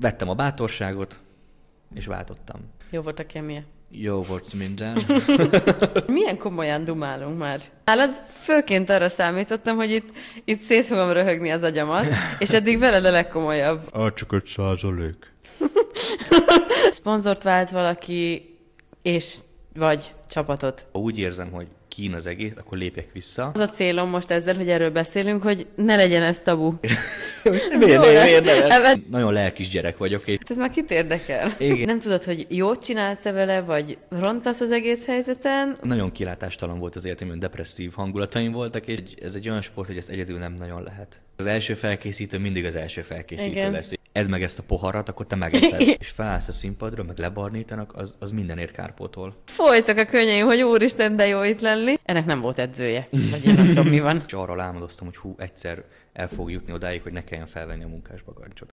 vettem a bátorságot, és váltottam. Jó volt a kémia. Jó volt minden. Milyen komolyan dumálunk már. Állat főként arra számítottam, hogy itt, itt szét fogom röhögni az agyamat, és eddig veled a legkomolyabb. A csak 5 százalék. Szponzort vált valaki, és vagy csapatot. Úgy érzem, hogy kín az egész, akkor lépjek vissza. Az a célom most ezzel, hogy erről beszélünk, hogy ne legyen ez tabu. miért, miért, miért, miért Nagyon lelkis gyerek vagyok. És... Hát ez már kit érdekel? Igen. Nem tudod, hogy jót csinálsz-e vele, vagy rontasz az egész helyzeten? Nagyon kilátástalan volt az életem, depresszív hangulataim voltak, és ez egy olyan sport, hogy ezt egyedül nem nagyon lehet. Az első felkészítő mindig az első felkészítő Igen. lesz. Edd meg ezt a poharat, akkor te megeszed. és felállsz a színpadra, meg lebarnítanak, az, az mindenért kárpótol. Folytak a könnyeim, hogy úristen, de jó itt lenni. Ennek nem volt edzője, vagy én nem tudom mi van. És arra álmodoztam, hogy hú, egyszer el fog jutni odáig, hogy ne kelljen felvenni a munkás bagancsot.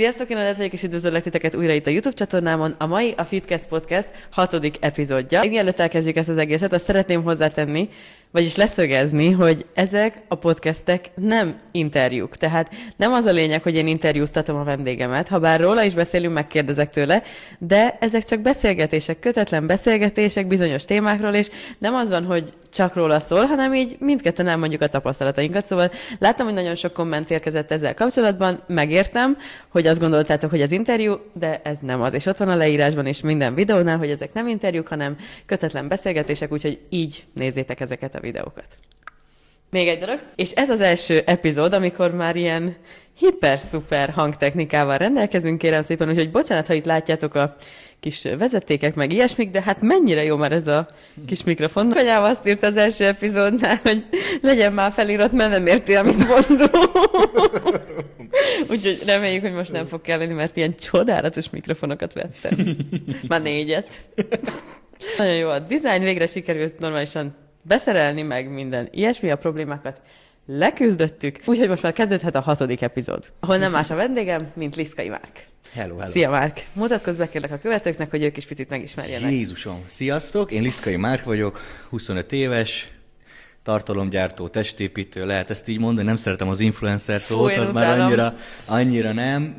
Sziasztok, én a vagyok, és üdvözöllek titeket újra itt a YouTube csatornámon. A mai a Fitcast Podcast hatodik epizódja. Még mielőtt elkezdjük ezt az egészet, azt szeretném hozzátenni, vagyis leszögezni, hogy ezek a podcastek nem interjúk. Tehát nem az a lényeg, hogy én interjúztatom a vendégemet, ha bár róla is beszélünk, megkérdezek tőle, de ezek csak beszélgetések, kötetlen beszélgetések bizonyos témákról, és nem az van, hogy csak róla szól, hanem így mindketten elmondjuk a tapasztalatainkat. Szóval láttam, hogy nagyon sok komment érkezett ezzel kapcsolatban, megértem, hogy azt gondoltátok, hogy az interjú, de ez nem az. És ott van a leírásban és minden videónál, hogy ezek nem interjúk, hanem kötetlen beszélgetések, úgyhogy így nézzétek ezeket a videókat. Még egy dolog. És ez az első epizód, amikor már ilyen hiper-szuper hangtechnikával rendelkezünk, kérem szépen, úgyhogy bocsánat, ha itt látjátok a kis vezetékek, meg ilyesmik, de hát mennyire jó már ez a kis mikrofon. Anyám azt írt az első epizódnál, hogy legyen már felirat, mert nem érti, amit mondom. Úgyhogy reméljük, hogy most nem fog kelleni, mert ilyen csodálatos mikrofonokat vettem. Már négyet. Nagyon jó a dizájn, végre sikerült normálisan beszerelni, meg minden ilyesmi a problémákat leküzdöttük, úgyhogy most már kezdődhet a hatodik epizód, ahol nem más a vendégem, mint Liszkai Márk. Hello, hello. Szia Márk! Mutatkozz be kérlek a követőknek, hogy ők is picit megismerjenek. Jézusom! Sziasztok! Én Liszkai Márk vagyok, 25 éves, tartalomgyártó, testépítő, lehet ezt így mondani, nem szeretem az influencer szót, szóval az utálom. már annyira, annyira nem.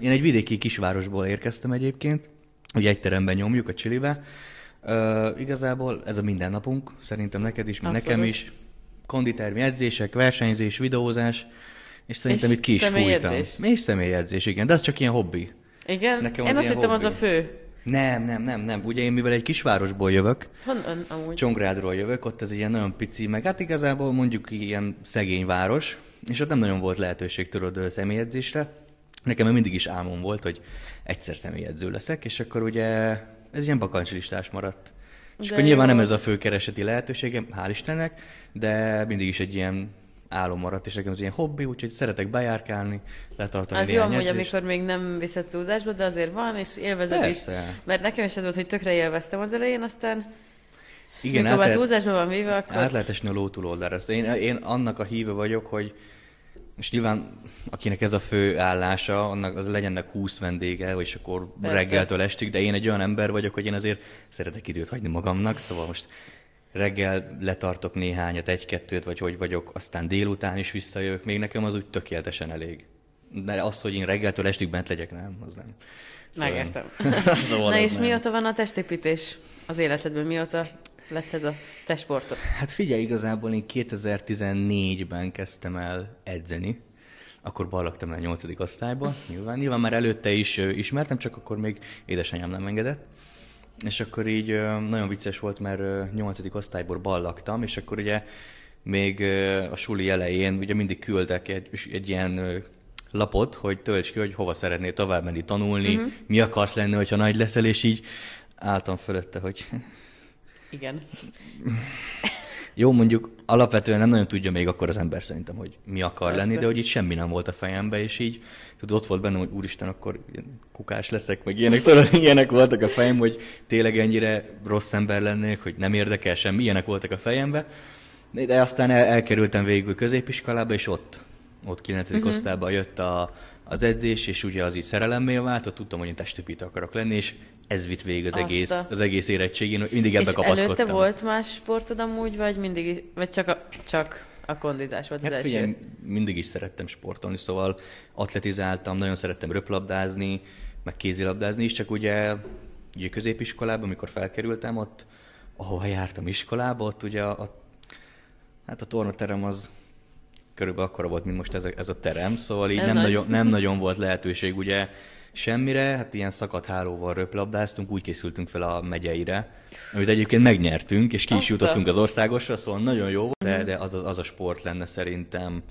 Én egy vidéki kisvárosból érkeztem egyébként, ugye egy teremben nyomjuk a Csilibe, igazából ez a mindennapunk, szerintem neked is, mint nekem is. Konditermi edzések, versenyzés, videózás, és szerintem és itt ki is fújtam. És személyedzés, igen, de az csak ilyen hobbi. Igen? Nekem én az azt hittem hobbi. az a fő. Nem, nem, nem, nem. Ugye én mivel egy kisvárosból jövök, Honnan amúgy? Csongrádról jövök, ott ez ilyen nagyon pici, meg hát igazából mondjuk ilyen szegény város, és ott nem nagyon volt lehetőség tudod személyedzésre. Nekem mindig is álmom volt, hogy egyszer személyedző leszek, és akkor ugye ez ilyen bakancslistás maradt. És akkor nyilván jó. nem ez a kereseti lehetőségem, hál' Istennek, de mindig is egy ilyen álom maradt, és nekem az ilyen hobbi, úgyhogy szeretek bejárkálni, letartani Az jó amúgy, amikor még nem viszett túlzásba, de azért van, és élvezed is. Mert nekem is ez volt, hogy tökre élveztem az elején, aztán igen, mikor már túlzásban van véve, akkor... Át lehet esni a ló túloldára. Szóval én, én annak a híve vagyok, hogy és nyilván, akinek ez a fő állása, annak az legyennek 20 vendége, és akkor Persze. reggeltől estig, de én egy olyan ember vagyok, hogy én azért szeretek időt hagyni magamnak, szóval most reggel letartok néhányat, egy-kettőt, vagy hogy vagyok, aztán délután is visszajövök, még nekem az úgy tökéletesen elég. De az, hogy én reggeltől estig bent legyek, nem, az nem. Szóval... Megértem. szóval Na és nem. mióta van a testépítés az életedben, mióta lett ez a te sportod? Hát figyelj, igazából én 2014-ben kezdtem el edzeni, akkor ballaktam el a nyolcadik osztályba, nyilván, nyilván már előtte is ismertem, csak akkor még édesanyám nem engedett. És akkor így nagyon vicces volt, mert nyolcadik osztályból ballaktam, és akkor ugye még a suli elején ugye mindig küldtek egy, egy ilyen lapot, hogy tölts ki, hogy hova szeretnél tovább menni tanulni, uh-huh. mi akarsz lenni, hogyha nagy leszel, és így álltam fölötte, hogy igen. Jó, mondjuk alapvetően nem nagyon tudja még akkor az ember szerintem, hogy mi akar Persze. lenni, de hogy itt semmi nem volt a fejembe, és így tudod, ott volt bennem, hogy úristen, akkor kukás leszek, meg ilyenek, tudod, ilyenek voltak a fejem, hogy tényleg ennyire rossz ember lennék, hogy nem érdekel semmi, ilyenek voltak a fejembe. De aztán el, elkerültem végül középiskolába, és ott, ott 9. Uh-huh. Mhm. osztályba jött a, az edzés, és ugye az így vált, váltott, tudtam, hogy én testépítő akarok lenni, és ez vitt végig az, egész, egész, az egész érettségén, mindig ebbe és kapaszkodtam. előtte volt más sportod amúgy, vagy mindig, vagy csak a, csak a kondizás volt hát az figyelj, első? mindig is szerettem sportolni, szóval atletizáltam, nagyon szerettem röplabdázni, meg kézilabdázni is, csak ugye, ugye középiskolában, amikor felkerültem, ott ahova jártam iskolába, ott ugye a, a, hát a tornaterem az körülbelül akkora volt, mint most ez a, ez a terem, szóval így nem nagy. nagyon, nem nagyon volt lehetőség ugye semmire, hát ilyen szakadt hálóval röplabdáztunk, úgy készültünk fel a megyeire, amit egyébként megnyertünk, és ki is jutottunk az országosra, szóval nagyon jó volt, de, mhm. de az, az, a sport lenne szerintem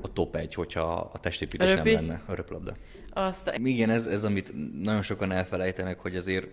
a top egy, hogyha a testépítés Röpi. nem lenne a röplabda. Azt... Igen, ez, ez amit nagyon sokan elfelejtenek, hogy azért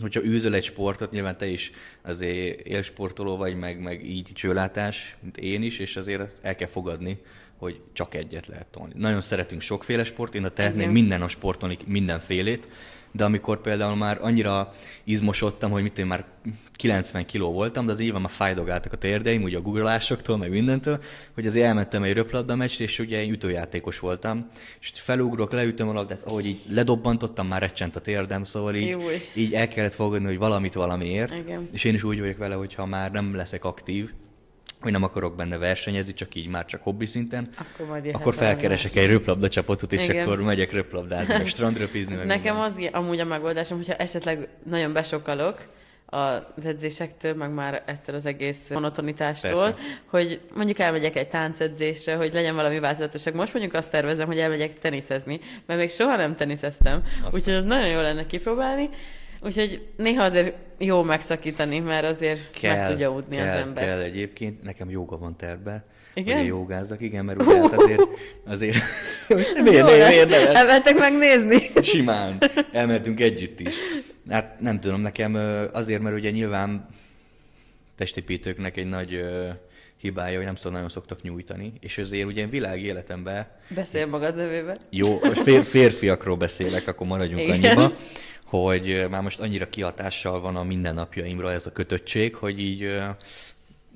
hogyha űzöl egy sportot, nyilván te is azért élsportoló vagy, meg, meg így csőlátás, mint én is, és azért el kell fogadni, hogy csak egyet lehet tolni. Nagyon szeretünk sokféle sport, én a tehetném minden a sporton mindenfélét, de amikor például már annyira izmosodtam, hogy mit én már 90 kiló voltam, de az éve már fájdogáltak a térdeim, ugye a googleásoktól, meg mindentől, hogy azért elmentem egy röplabda meccsre, és ugye én ütőjátékos voltam, és felugrok, leütöm a labdát, ahogy így ledobbantottam, már recsent a térdem, szóval így, Júj. így el kellett fogadni, hogy valamit valamiért, Igen. és én is úgy vagyok vele, hogy ha már nem leszek aktív, hogy nem akarok benne versenyezni, csak így már csak hobbi szinten, akkor, majd akkor felkeresek egy röplabda csapatot, és Igen. akkor megyek röplabdázni, meg strandröpizni. Meg Nekem az amúgy a megoldásom, hogyha esetleg nagyon besokalok, az edzésektől, meg már ettől az egész monotonitástól, Persze. hogy mondjuk elmegyek egy táncedzésre, hogy legyen valami változatosság. Most mondjuk azt tervezem, hogy elmegyek teniszezni, mert még soha nem teniszeztem, úgyhogy az nagyon jó lenne kipróbálni, Úgyhogy néha azért jó megszakítani, mert azért kell, meg tudja udni kell, az ember. Kell egyébként. Nekem joga van terve. Igen? Hogy jogázzak, igen, mert ugye hát azért, azért most miért, miért, miért ne Elmentek megnézni. Simán. Elmentünk együtt is. Hát nem tudom, nekem azért, mert ugye nyilván testépítőknek egy nagy hibája, hogy nem szóval nagyon szoktak nyújtani, és azért ugye világ életemben... Beszél magad nevében. Jó, most fér, férfiakról beszélek, akkor maradjunk annyiba hogy már most annyira kihatással van a mindennapjaimra ez a kötöttség, hogy így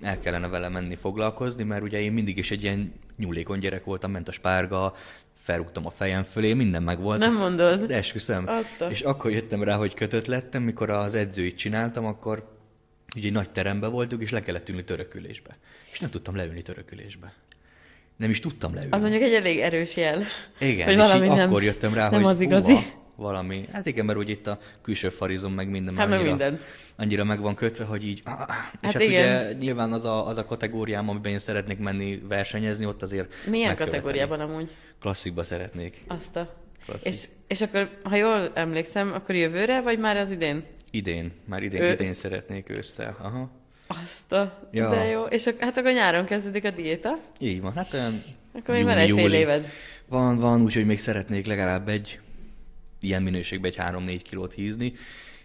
el kellene vele menni foglalkozni, mert ugye én mindig is egy ilyen nyúlékony gyerek voltam, ment a spárga, felrúgtam a fejem fölé, minden meg volt. Nem mondod. De esküszöm. Aztán. És akkor jöttem rá, hogy kötött lettem, mikor az edzőit csináltam, akkor ugye egy nagy teremben voltunk, és le kellett ülni törökülésbe. És nem tudtam leülni törökülésbe. Nem is tudtam leülni. Az mondjuk egy elég erős jel. Igen, hogy és így nem, akkor jöttem rá, nem hogy az igazi. Húha, valami. Hát igen, mert úgy itt a külső farizom meg minden hát, annyira, minden. annyira meg van kötve, hogy így... Hát és hát, hát igen. ugye nyilván az a, az a kategóriám, amiben én szeretnék menni versenyezni, ott azért Milyen kategóriában amúgy? Klasszikba szeretnék. Azt a... És, és akkor, ha jól emlékszem, akkor jövőre, vagy már az idén? Idén. Már idén, Ősz. idén szeretnék ősszel. Aha. Azt a... Ja. De jó. És ak- hát akkor nyáron kezdődik a diéta. Így van. Hát olyan... Akkor még van egy fél éved. Van, van, úgyhogy még szeretnék legalább egy ilyen minőségben egy 3-4 kilót hízni,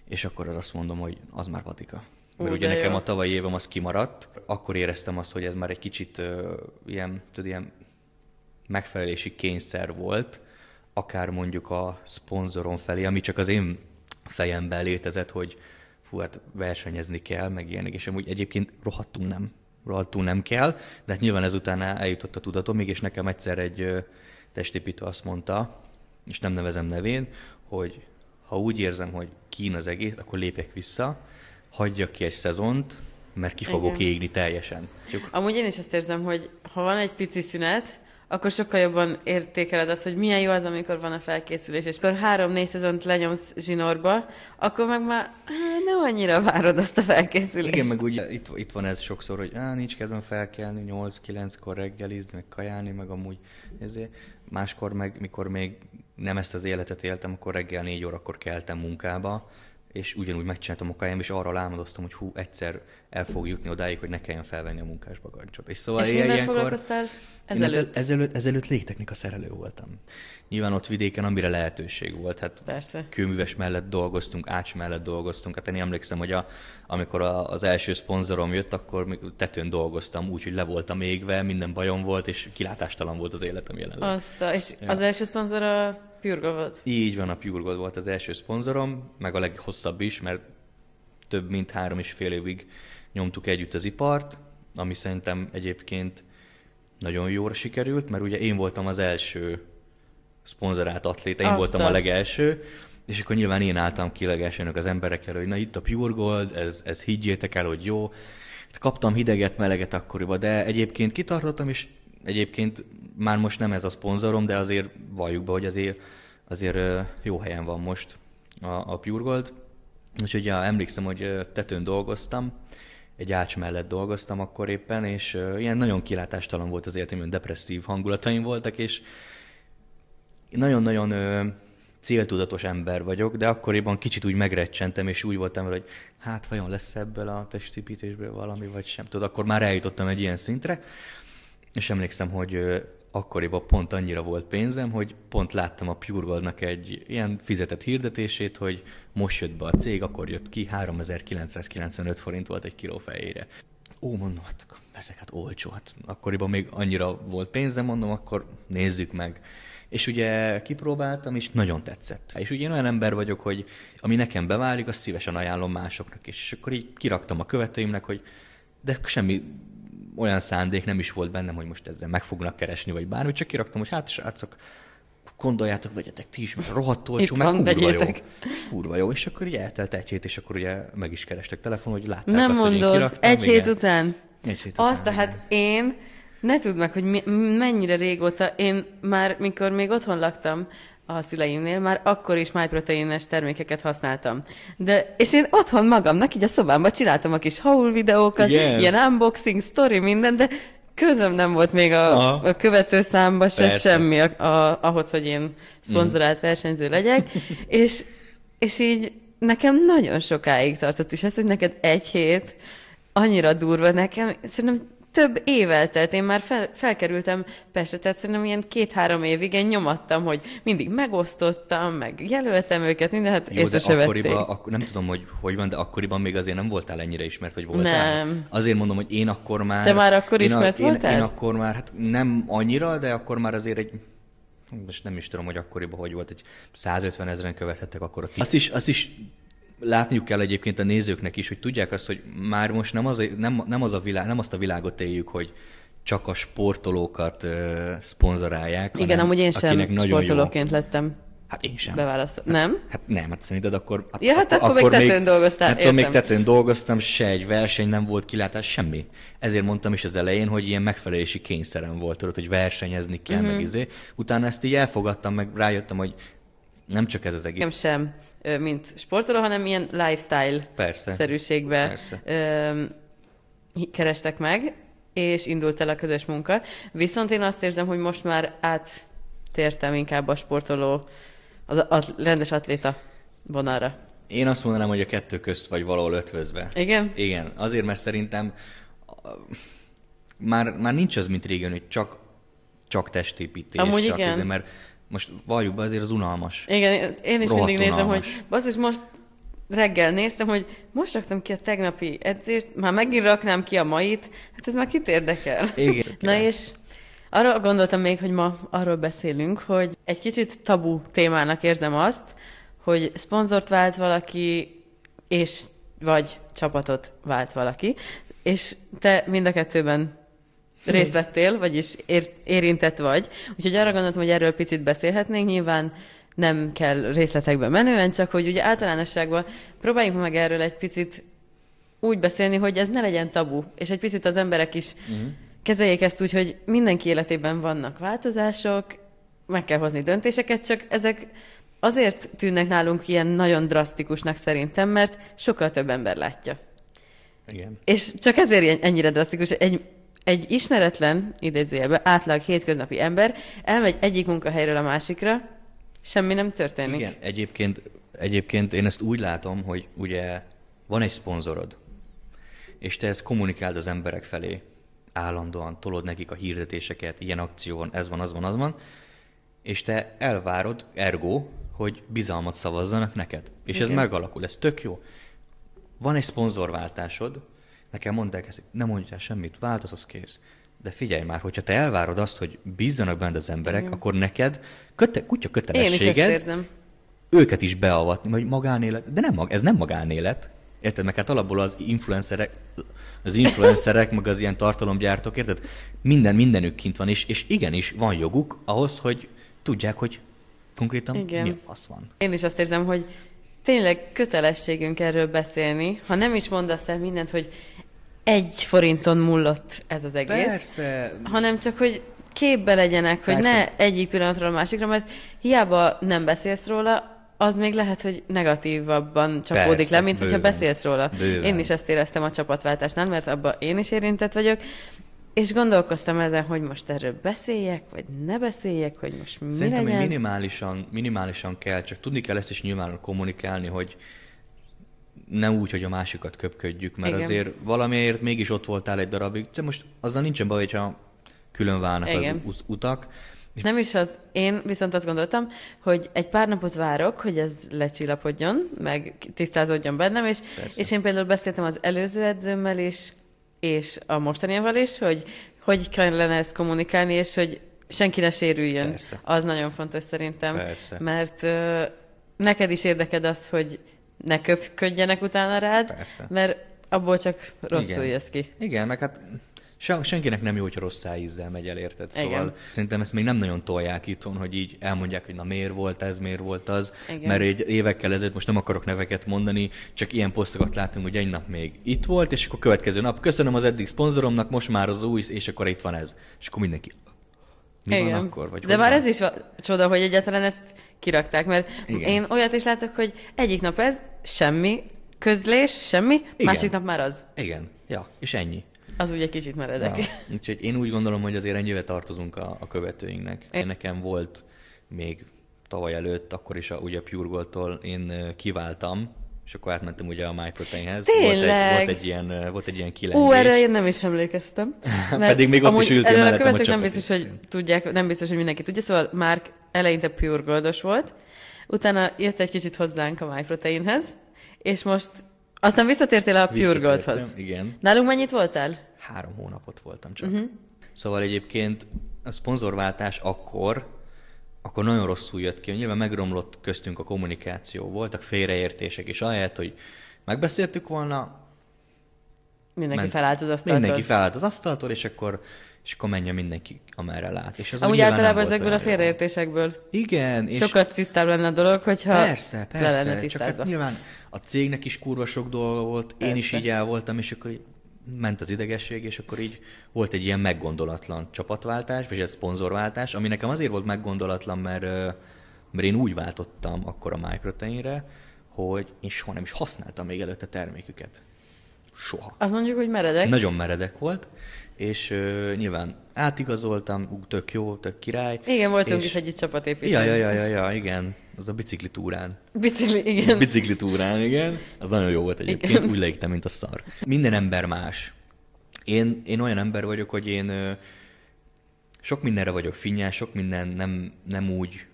és akkor az azt mondom, hogy az már patika. Mert Ó, ugye nekem jó. a tavalyi évem az kimaradt, akkor éreztem azt, hogy ez már egy kicsit ö, ilyen, tudod, ilyen megfelelési kényszer volt, akár mondjuk a szponzorom felé, ami csak az én fejemben létezett, hogy fú, hát versenyezni kell, meg ilyenek, és amúgy egyébként rohadtunk nem, rohadtunk nem kell, de hát nyilván ezután eljutott a tudatom, és nekem egyszer egy testépítő azt mondta, és nem nevezem nevén, hogy ha úgy érzem, hogy kín az egész, akkor lépek vissza, hagyjak ki egy szezont, mert ki fogok Igen. égni teljesen. Csuk. Amúgy én is azt érzem, hogy ha van egy pici szünet, akkor sokkal jobban értékeled azt, hogy milyen jó az, amikor van a felkészülés, és akkor három-négy szezont lenyomsz zsinórba, akkor meg már nem annyira várod azt a felkészülést. Igen, meg úgy itt, itt van ez sokszor, hogy á, nincs kedvem felkelni 8-9-kor reggelizni, meg kajálni, meg amúgy ezért. Máskor meg, mikor még nem ezt az életet éltem, akkor reggel négy órakor keltem munkába, és ugyanúgy megcsináltam a kájám, és arra lámadoztam, hogy hú, egyszer el fog jutni odáig, hogy ne kelljen felvenni a munkás bagancsot. És szóval és ilyenkor... foglalkoztál ezelőtt? Én ezelőtt, ezelőtt légtechnika szerelő voltam. Nyilván ott vidéken, amire lehetőség volt. Hát Persze. kőműves mellett dolgoztunk, ács mellett dolgoztunk. Hát én emlékszem, hogy a, amikor a, az első szponzorom jött, akkor tetőn dolgoztam, úgyhogy le voltam égve, minden bajom volt, és kilátástalan volt az életem jelenleg. Azt a, és ja. az első szponzor a Pure volt? Így van, a Pure volt az első szponzorom, meg a leghosszabb is, mert több mint három és fél évig nyomtuk együtt az ipart, ami szerintem egyébként nagyon jóra sikerült, mert ugye én voltam az első szponzorált atléta, én Aztán. voltam a legelső, és akkor nyilván én álltam ki legelsőnök az emberek elő, hogy na itt a Pure Gold, ez, ez higgyétek el, hogy jó. Hát kaptam hideget, meleget akkoriban, de egyébként kitartottam, és egyébként már most nem ez a szponzorom, de azért valljuk be, hogy azért, azért jó helyen van most a, a Pure Gold. Úgyhogy ja, emlékszem, hogy tetőn dolgoztam, egy ács mellett dolgoztam akkor éppen, és ilyen nagyon kilátástalan volt az életem, depresszív hangulataim voltak, és nagyon-nagyon céltudatos ember vagyok, de akkoriban kicsit úgy megrecsentem, és úgy voltam vele, hogy hát vajon lesz ebből a testépítésből valami, vagy sem. Tudod, akkor már eljutottam egy ilyen szintre, és emlékszem, hogy akkoriban pont annyira volt pénzem, hogy pont láttam a Pure Goldnak egy ilyen fizetett hirdetését, hogy most jött be a cég, akkor jött ki, 3995 forint volt egy kiló fejére. Ó, mondom, hát veszek, hát olcsó, hát akkoriban még annyira volt pénzem, mondom, akkor nézzük meg. És ugye kipróbáltam, és nagyon tetszett. És ugye én olyan ember vagyok, hogy ami nekem beválik, azt szívesen ajánlom másoknak is. És akkor így kiraktam a követőimnek, hogy de semmi olyan szándék nem is volt bennem, hogy most ezzel meg fognak keresni, vagy bármi, csak kiraktam, hogy hát srácok, gondoljátok, vegyetek ti is, mert rohadt olcsó, meg kurva jó. Kurva jó, és akkor így eltelt egy hét, és akkor ugye meg is kerestek telefon, hogy látták nem azt, mondod, hogy én kiraktam, egy hét után. Egy hét után. Azt, tehát én ne tudd meg, hogy mi, mennyire régóta, én már mikor még otthon laktam, a szüleimnél, már akkor is májproteines termékeket használtam. De, és én otthon magamnak, így a szobámban csináltam a kis haul videókat, Igen. ilyen unboxing, story, minden, de közöm nem volt még a, a követő számba se Persze. semmi a, a, ahhoz, hogy én szponzorált mm. versenyző legyek, és, és így nekem nagyon sokáig tartott is ez, hogy neked egy hét annyira durva nekem, szerintem több évvel telt én már fel, felkerültem Pestre, tehát szerintem ilyen két-három évig én nyomattam, hogy mindig megosztottam, meg jelöltem őket, minden, hát Jó, de akkoriban, ak- nem tudom, hogy hogy van, de akkoriban még azért nem voltál ennyire ismert, hogy voltál. Nem. Azért mondom, hogy én akkor már... Te már akkor ismert a, voltál? Én, én akkor már, hát nem annyira, de akkor már azért egy most nem is tudom, hogy akkoriban hogy volt, egy 150 ezeren követhettek akkor a Azt is, azt is látniuk kell egyébként a nézőknek is, hogy tudják azt, hogy már most nem, az, nem, nem, az a világ, nem azt a világot éljük, hogy csak a sportolókat uh, szponzorálják. Igen, amúgy én sem sportolóként jó. lettem. Hát én sem. Beválaszol. Hát, nem? Hát nem, hát szerinted akkor... Hát, ja, hát akkor, akkor még tetőn dolgoztál, hát, értem. még tetőn dolgoztam, se egy verseny, nem volt kilátás, semmi. Ezért mondtam is az elején, hogy ilyen megfelelési kényszerem volt, tudod, hogy versenyezni kell, uh-huh. meg izé. Utána ezt így elfogadtam, meg rájöttem, hogy nem csak ez az egész. Nem sem, mint sportoló, hanem ilyen lifestyle Persze. szerűségbe Persze. kerestek meg, és indult el a közös munka. Viszont én azt érzem, hogy most már áttértem inkább a sportoló, az a, rendes atléta vonalra. Én azt mondanám, hogy a kettő közt vagy valahol ötvözve. Igen? Igen. Azért, mert szerintem már, már nincs az, mint régen, hogy csak, csak testépítés. Amúgy csak igen. Azért, mert most valljuk be, azért az unalmas. Igen, én is mindig unalmas. nézem, hogy basszus, most reggel néztem, hogy most raktam ki a tegnapi edzést, már megint raknám ki a mait, hát ez már kit érdekel. Igen. Na és arra gondoltam még, hogy ma arról beszélünk, hogy egy kicsit tabu témának érzem azt, hogy szponzort vált valaki, és vagy csapatot vált valaki, és te mind a kettőben részt vettél, vagyis ér, érintett vagy. Úgyhogy arra gondoltam, hogy erről picit beszélhetnénk. Nyilván nem kell részletekbe menően, csak hogy ugye általánosságban próbáljunk meg erről egy picit úgy beszélni, hogy ez ne legyen tabu, és egy picit az emberek is uh-huh. kezeljék ezt úgy, hogy mindenki életében vannak változások, meg kell hozni döntéseket, csak ezek azért tűnnek nálunk ilyen nagyon drasztikusnak szerintem, mert sokkal több ember látja. Igen. És csak ezért ennyire drasztikus, egy egy ismeretlen, idézőjelben, átlag hétköznapi ember elmegy egyik munkahelyről a másikra, semmi nem történik. Igen, egyébként, egyébként én ezt úgy látom, hogy ugye van egy szponzorod, és te ezt kommunikáld az emberek felé, állandóan tolod nekik a hirdetéseket, ilyen akció van, ez van, az van, az van, és te elvárod, ergo, hogy bizalmat szavazzanak neked. És Igen. ez megalakul, ez tök jó. Van egy szponzorváltásod, Nekem mondták ezt, nem mondjál semmit, az kész. De figyelj már, hogyha te elvárod azt, hogy bízzanak benned az emberek, Igen. akkor neked köte, kutya kötelességed Én is érzem. őket is beavatni, vagy magánélet, de nem, mag, ez nem magánélet, Érted? Meg hát alapból az influencerek, az influencerek, meg az ilyen tartalomgyártók, érted? Minden, mindenük kint van, és, és igenis van joguk ahhoz, hogy tudják, hogy konkrétan Igen. mi a fasz van. Én is azt érzem, hogy tényleg kötelességünk erről beszélni. Ha nem is mondasz el mindent, hogy egy forinton múlott ez az egész. Persze. Hanem csak, hogy képbe legyenek, hogy Persze. ne egyik pillanatról a másikra, mert hiába nem beszélsz róla, az még lehet, hogy negatívabban csapódik Persze, le, mint bőven, hogyha beszélsz róla. Bőven. Én is ezt éreztem a csapatváltásnál, mert abban én is érintett vagyok, és gondolkoztam ezen, hogy most erről beszéljek, vagy ne beszéljek, hogy most mi Szerintem, legyen. Szerintem, minimálisan, minimálisan kell, csak tudni kell ezt is nyilván kommunikálni, hogy, nem úgy, hogy a másikat köpködjük, mert Igen. azért valamiért mégis ott voltál egy darabig. De most azzal nincsen baj, hogyha külön válnak Igen. az utak. Nem is az. Én viszont azt gondoltam, hogy egy pár napot várok, hogy ez lecsillapodjon, meg tisztázódjon bennem, és, és én például beszéltem az előző edzőmmel is, és a mostanival is, hogy hogy kellene ezt kommunikálni, és hogy senki ne sérüljön. Persze. Az nagyon fontos szerintem. Persze. Mert uh, neked is érdeked az, hogy ne köpködjenek utána rád, Persze. mert abból csak rosszul Igen. jössz ki. Igen, meg hát senkinek nem jó, hogyha rossz ízzel megy el, érted? Szóval Igen. szerintem ezt még nem nagyon tolják itthon, hogy így elmondják, hogy na miért volt ez, miért volt az, Igen. mert egy évekkel ezelőtt most nem akarok neveket mondani, csak ilyen posztokat látunk, hogy egy nap még itt volt, és akkor következő nap köszönöm az eddig szponzoromnak, most már az új, és akkor itt van ez. És akkor mindenki, mi Igen. van akkor? Vagy De már van? ez is a csoda, hogy egyáltalán ezt kirakták, mert Igen. én olyat is látok, hogy egyik nap ez, semmi, közlés, semmi, Igen. másik nap már az. Igen, ja, és ennyi. Az ugye kicsit meredek. Ja. Úgyhogy én úgy gondolom, hogy azért ennyire tartozunk a, a követőinknek. Én nekem volt még tavaly előtt, akkor is a, ugye Pure én kiváltam, és akkor átmentem ugye a MyProteinhez. Tényleg? Volt egy, volt egy ilyen, volt egy ilyen kilengés. Ó, erre én nem is emlékeztem. Pedig még ott is ültél mellettem a, követők nem biztos, hogy tudják, nem biztos, hogy mindenki tudja, szóval már eleinte Pure Goldos volt, utána jött egy kicsit hozzánk a MyProteinhez, és most aztán visszatértél a Pure Goldhoz. igen. Nálunk mennyit voltál? Három hónapot voltam csak. Uh-huh. Szóval egyébként a szponzorváltás akkor, akkor nagyon rosszul jött ki. Nyilván megromlott köztünk a kommunikáció, voltak félreértések, és ahelyett, hogy megbeszéltük volna, Mindenki ment, felállt az asztaltól. Mindenki felállt az asztaltól, és akkor, és akkor menjen mindenki, amerre lát. És az Amúgy általában ezekből a félreértésekből. Igen. És sokat tisztább lenne a dolog, hogyha persze, persze, le lenne tisztázva. Csak hát nyilván a cégnek is kurva sok dolga volt, persze. én is így el voltam, és akkor ment az idegesség, és akkor így volt egy ilyen meggondolatlan csapatváltás, vagy egy szponzorváltás, ami nekem azért volt meggondolatlan, mert, mert én úgy váltottam akkor a Microteinre, hogy én soha nem is használtam még előtte terméküket. Soha. Azt mondjuk, hogy meredek. Nagyon meredek volt, és ö, nyilván átigazoltam, ú, tök jó, tök király. Igen, voltunk és... is egy csapatépítő Ja, ja, ja, ja, ja, igen, az a bicikli túrán. Bicikli, igen. Bicikli túrán, igen. Az nagyon jó volt egyébként, igen. úgy leégtem, mint a szar. Minden ember más. Én, én olyan ember vagyok, hogy én ö, sok mindenre vagyok finnyás, sok minden nem, nem úgy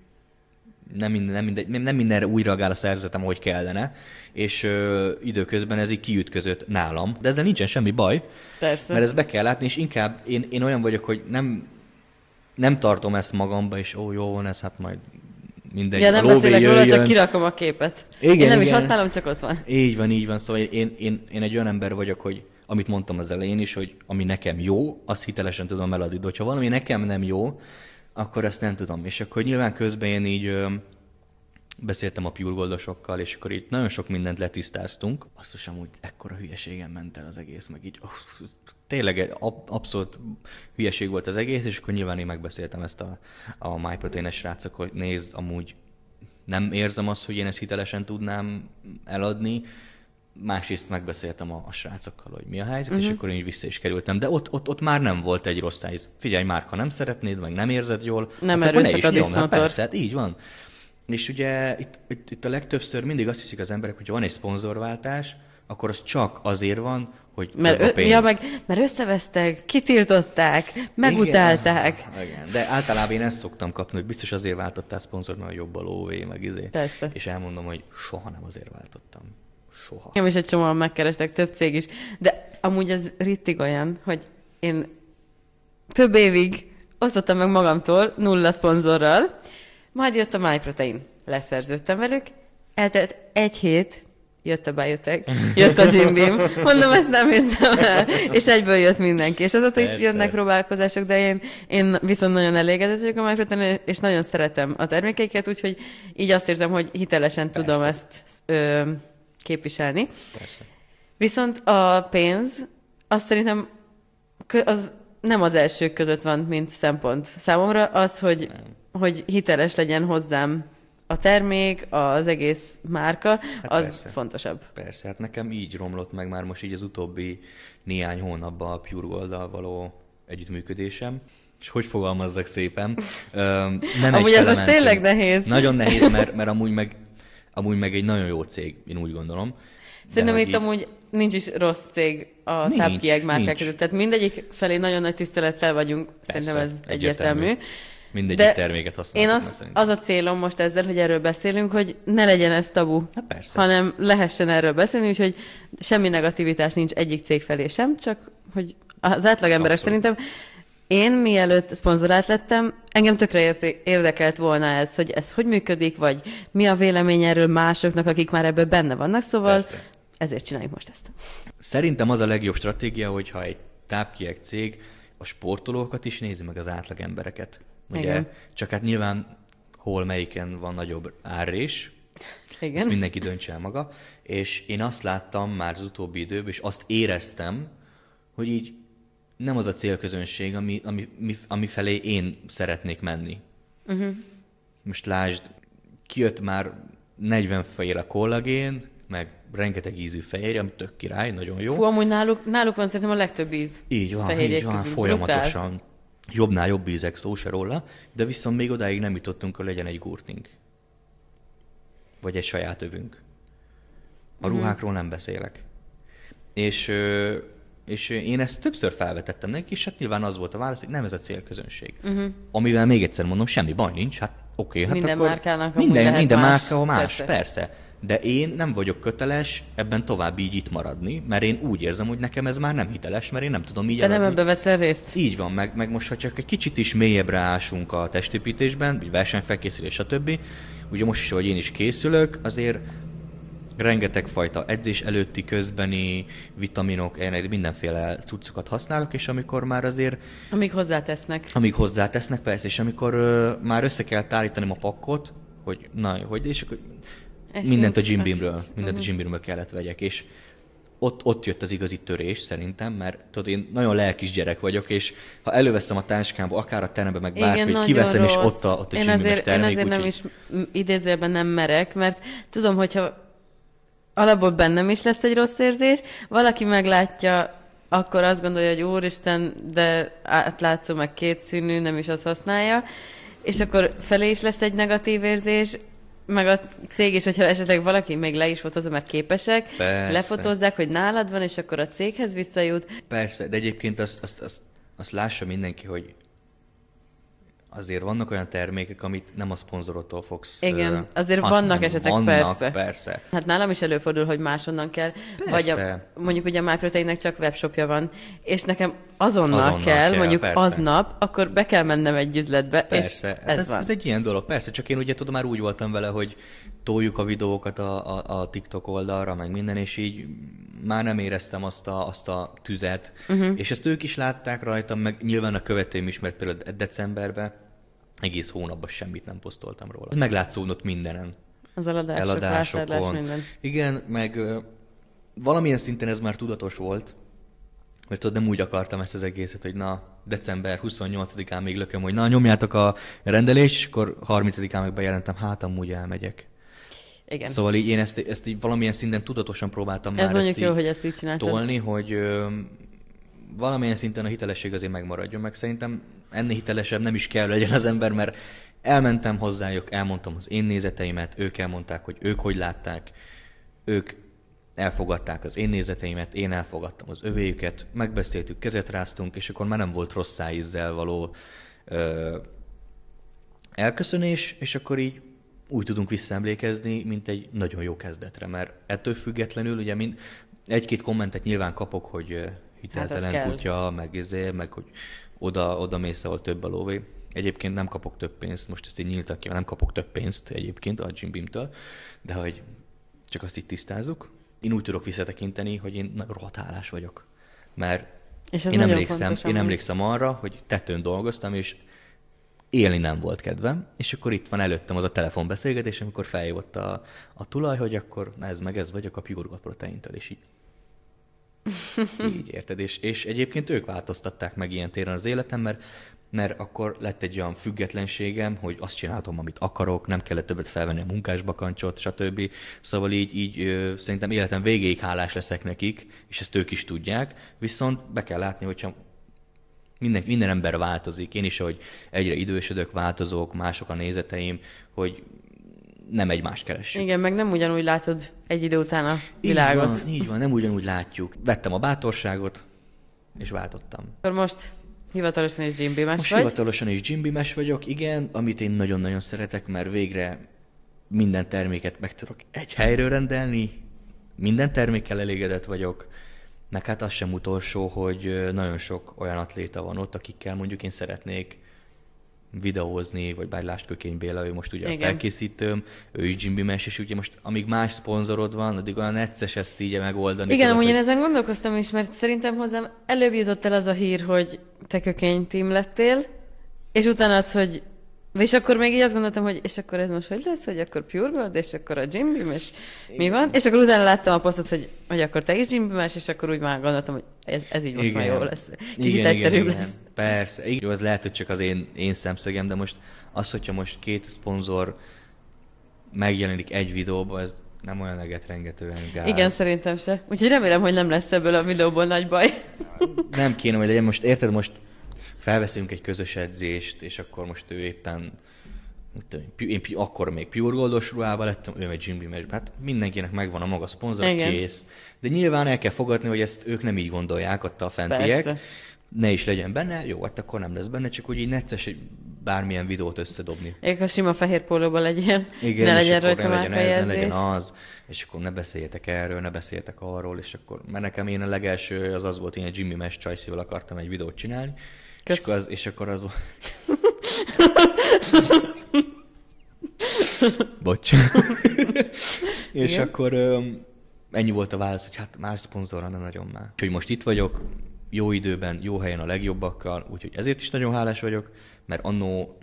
nem, minden, nem, mindegy, nem mindenre úgy reagál a szervezetem, hogy kellene, és ö, időközben ez így kiütközött nálam. De ezzel nincsen semmi baj, Persze. mert ezt be kell látni, és inkább én, én olyan vagyok, hogy nem, nem tartom ezt magamba, és ó, jó van ez, hát majd mindegy. Ja, nem beszélek róla, csak kirakom a képet. Igen, én nem igen. is használom, csak ott van. Így van, így van. Szóval én, én, én egy olyan ember vagyok, hogy amit mondtam az elején is, hogy ami nekem jó, azt hitelesen tudom eladni. De hogyha valami nekem nem jó, akkor ezt nem tudom. És akkor nyilván közben én így ö, beszéltem a piulgoldosokkal, és akkor itt nagyon sok mindent letisztáztunk. Azt is amúgy ekkora hülyeségem ment el az egész, meg így oh, tényleg ab, abszolút hülyeség volt az egész, és akkor nyilván én megbeszéltem ezt a, a MyProtein-es srácok, hogy nézd, amúgy nem érzem azt, hogy én ezt hitelesen tudnám eladni, másrészt megbeszéltem a, a srácokkal, hogy mi a helyzet, uh-huh. és mhm. akkor így vissza is kerültem. De ott, ott, ott már nem volt egy rossz helyzet. Figyelj már, ha nem szeretnéd, meg nem érzed jól, nem hát akkor ne is nyom, hát persze, hát így van. És ugye itt, itt, itt a legtöbbször mindig azt hiszik az emberek, hogy van egy szponzorváltás, akkor az csak azért van, hogy mert, a pénz. Ja, meg, mert összevesztek, kitiltották, megutálták. Igen, igen, de általában én ezt szoktam kapni, hogy biztos azért váltottál szponzor, mert jobb a lóvé, meg izé. Persze. És elmondom, hogy soha nem azért váltottam. Soha. Nem is egy csomóan megkerestek, több cég is. De amúgy ez rittig olyan, hogy én több évig osztottam meg magamtól nulla szponzorral, majd jött a MyProtein. Leszerződtem velük, eltelt egy hét, jött a bejutek, jött a Jim Beam. Mondom, ezt nem hiszem el. És egyből jött mindenki. És azóta is jönnek próbálkozások, de én, én viszont nagyon elégedett vagyok a MyProtein, és nagyon szeretem a termékeiket, úgyhogy így azt érzem, hogy hitelesen Persze. tudom ezt ö, képviselni. Persze. Viszont a pénz, azt szerintem az nem az elsők között van, mint szempont. Számomra az, hogy, nem. hogy hiteles legyen hozzám a termék, az egész márka, hát az persze. fontosabb. Persze, hát nekem így romlott meg már most így az utóbbi néhány hónapban a Pure oldal való együttműködésem. És hogy fogalmazzak szépen? nem amúgy ez most tényleg nehéz. Nagyon nehéz, mert, mert amúgy meg amúgy meg egy nagyon jó cég, én úgy gondolom. Szerintem itt így... amúgy nincs is rossz cég a nincs, tápkiek márkák között. Tehát mindegyik felé nagyon nagy tisztelettel vagyunk, Persze, szerintem ez egyértelmű. egyértelmű. Mindegyik De terméket használunk. Én az, az a célom most ezzel, hogy erről beszélünk, hogy ne legyen ez tabu, hát persze. hanem lehessen erről beszélni, úgyhogy semmi negativitás nincs egyik cég felé sem, csak hogy az átlagemberek Abszolút. szerintem én mielőtt szponzorát lettem, engem tökre érdekelt volna ez, hogy ez hogy működik, vagy mi a vélemény erről másoknak, akik már ebben benne vannak, szóval Persze. ezért csináljuk most ezt. Szerintem az a legjobb stratégia, hogyha egy tápkiek cég a sportolókat is nézi meg az átlag embereket. Ugye? Igen. Csak hát nyilván hol melyiken van nagyobb árrés, igen. Ezt mindenki döntse el maga. És én azt láttam már az utóbbi időben, és azt éreztem, hogy így nem az a célközönség, ami, ami, ami, ami felé én szeretnék menni. Uh-huh. Most lásd, kijött már 40 a kollagén, meg rengeteg ízű fehér, ami tök király, nagyon jó. Hú, amúgy náluk, náluk van szerintem a legtöbb íz. Így van, így van, folyamatosan. Brutál. Jobbnál jobb ízek, szó se róla, de viszont még odáig nem jutottunk, hogy legyen egy gurtink. Vagy egy saját övünk. A uh-huh. ruhákról nem beszélek. És ö, és én ezt többször felvetettem neki, és hát nyilván az volt a válasz, hogy nem ez a célközönség. Uh-huh. Amivel még egyszer mondom, semmi baj nincs, hát oké. Okay, hát minden akkor márkának minden, lehet minden más, márka más, persze. persze. De én nem vagyok köteles ebben tovább így itt maradni, mert én úgy érzem, hogy nekem ez már nem hiteles, mert én nem tudom így De nem ebbe veszel részt. Így van, meg, meg most, ha csak egy kicsit is mélyebbre ásunk a testépítésben, versenyfelkészülés, stb. Ugye most is, hogy én is készülök, azért rengeteg fajta edzés előtti, közbeni vitaminok, mindenféle cuccokat használok, és amikor már azért... Amíg hozzátesznek. Amíg hozzátesznek, persze, és amikor ö, már össze kell állítanom a pakkot, hogy na, hogy, és akkor Essence, mindent a Jim Beamről, mindent uh-huh. a Jim mhm. Beamről kellett vegyek, és ott, ott jött az igazi törés szerintem, mert tudod, én nagyon lelkis gyerek vagyok, és ha előveszem a táskámba, akár a terembe, meg bárki hogy kiveszem, rossz. és ott a, ott a én azért, termék, Én azért úgy, nem is idézőben nem merek, mert tudom, hogyha alapból bennem is lesz egy rossz érzés, valaki meglátja, akkor azt gondolja, hogy úristen, de átlátszó meg kétszínű, nem is azt használja, és akkor felé is lesz egy negatív érzés, meg a cég is, hogyha esetleg valaki még le is fotózza, mert képesek, Persze. lefotózzák, hogy nálad van, és akkor a céghez visszajut. Persze, de egyébként azt, azt, azt, azt lássa mindenki, hogy azért vannak olyan termékek, amit nem a szponzorodtól fogsz Igen, azért azt vannak esetek, vannak, persze. persze. Hát nálam is előfordul, hogy másonnan kell. Persze. Vagy a, mondjuk ugye a MyProteinnek csak webshopja van, és nekem azonnal, azonnal kell, kell, mondjuk persze. aznap, akkor be kell mennem egy üzletbe, persze. és hát ez, hát ez, van. ez egy ilyen dolog, persze, csak én ugye tudom, már úgy voltam vele, hogy toljuk a videókat a, a, a TikTok oldalra, meg minden, és így már nem éreztem azt a, azt a tüzet, uh-huh. és ezt ők is látták rajtam, meg nyilván a követőim is, mert például decemberben egész hónapban semmit nem posztoltam róla. Ez meglátszódott mindenen. Az eladások, eladásokon. vásárlás, minden. Igen, meg valamilyen szinten ez már tudatos volt, mert tudod, nem úgy akartam ezt az egészet, hogy na, december 28-án még lököm, hogy na, nyomjátok a rendelés, és akkor 30-án meg bejelentem, hát amúgy elmegyek. Igen. Szóval így én ezt, ezt így valamilyen szinten tudatosan próbáltam Ez már mondjuk ezt jó, hogy ezt így csináltad. tolni, hogy ö, valamilyen szinten a hitelesség azért megmaradjon, meg szerintem ennél hitelesebb nem is kell legyen az ember, mert elmentem hozzájuk, elmondtam az én nézeteimet, ők elmondták, hogy ők hogy látták, ők elfogadták az én nézeteimet, én elfogadtam az övéjüket, megbeszéltük, kezet ráztunk, és akkor már nem volt rossz ízzel való ö, elköszönés, és akkor így úgy tudunk visszaemlékezni, mint egy nagyon jó kezdetre, mert ettől függetlenül ugye mind, egy-két kommentet nyilván kapok, hogy hiteltelen hát kutya, meg izé, meg hogy oda, oda mész, ahol több a lóvé. Egyébként nem kapok több pénzt, most ezt így nyíltak ki, nem kapok több pénzt egyébként a Jim Beam-től, de hogy csak azt így tisztázzuk én úgy tudok visszatekinteni, hogy én rohadt hálás vagyok. Mert és én emlékszem, fontos, én emlékszem arra, hogy tetőn dolgoztam, és élni nem volt kedvem, és akkor itt van előttem az a telefonbeszélgetés, amikor feljött a, a tulaj, hogy akkor ez meg ez vagy a pigurga proteintől, és így így érted, és, és egyébként ők változtatták meg ilyen téren az életem, mert mert akkor lett egy olyan függetlenségem, hogy azt csinálhatom, amit akarok, nem kellett többet felvenni a munkásbakancsot, stb. Szóval így, így ö, szerintem életem végéig hálás leszek nekik, és ezt ők is tudják, viszont be kell látni, hogyha minden, minden ember változik, én is, hogy egyre idősödök, változók, mások a nézeteim, hogy nem egymást keresünk. Igen, meg nem ugyanúgy látod egy idő után a világot. Így van, így van nem ugyanúgy látjuk. Vettem a bátorságot, és váltottam. Akkor most Hivatalosan is dzsimbimes vagy? hivatalosan is dzsimbimes vagyok, igen, amit én nagyon-nagyon szeretek, mert végre minden terméket meg tudok egy helyről rendelni, minden termékkel elégedett vagyok, meg hát az sem utolsó, hogy nagyon sok olyan atléta van ott, akikkel mondjuk én szeretnék videózni, vagy bár lásd Kökény Béla, ő most ugye Igen. a felkészítőm, ő is Jimmy Mesh, és ugye most amíg más szponzorod van, addig olyan necces ezt így megoldani. Igen, amúgy hogy... ezen gondolkoztam is, mert szerintem hozzám előbb jutott el az a hír, hogy te Kökény team lettél, és utána az, hogy és akkor még így azt gondoltam, hogy és akkor ez most hogy lesz, hogy akkor Pure Blood, és akkor a Jim Beam, és Igen. mi van? És akkor utána láttam a posztot, hogy, hogy akkor te is Jim Beam és akkor úgy már gondoltam, hogy ez, ez így most igen. már jó lesz. Kicsit igen, egyszerűbb igen, lesz. Igen. Persze. Igen, jó, az lehet, hogy csak az én, én szemszögem, de most az, hogyha most két szponzor megjelenik egy videóban, ez nem olyan eget rengetően gáz. Igen, szerintem se. Úgyhogy remélem, hogy nem lesz ebből a videóból nagy baj. Nem kéne, hogy legyen. Most érted, most felveszünk egy közös edzést, és akkor most ő éppen tudom, én akkor még Pure Goldos ruhába lettem, ő egy gymbi Beam hát mindenkinek megvan a maga szponzor, Igen. kész. De nyilván el kell fogadni, hogy ezt ők nem így gondolják, ott a fentiek. Persze. Ne is legyen benne, jó, hát akkor nem lesz benne, csak úgy így necces hogy bármilyen videót összedobni. Én ha sima fehér pólóban legyél, Igen, ne legyen rajta ne legyen ez, ne legyen az, és akkor ne beszéljetek erről, ne beszéljetek arról, és akkor, mert nekem én a legelső az az volt, én egy Jimmy Mesh csajszival akartam egy videót csinálni, Kösz. És, akkor az, és akkor az Bocs. és Igen? akkor um, ennyi volt a válasz, hogy hát más szponzorra nem nagyon már. Úgyhogy most itt vagyok, jó időben, jó helyen a legjobbakkal, úgyhogy ezért is nagyon hálás vagyok, mert annó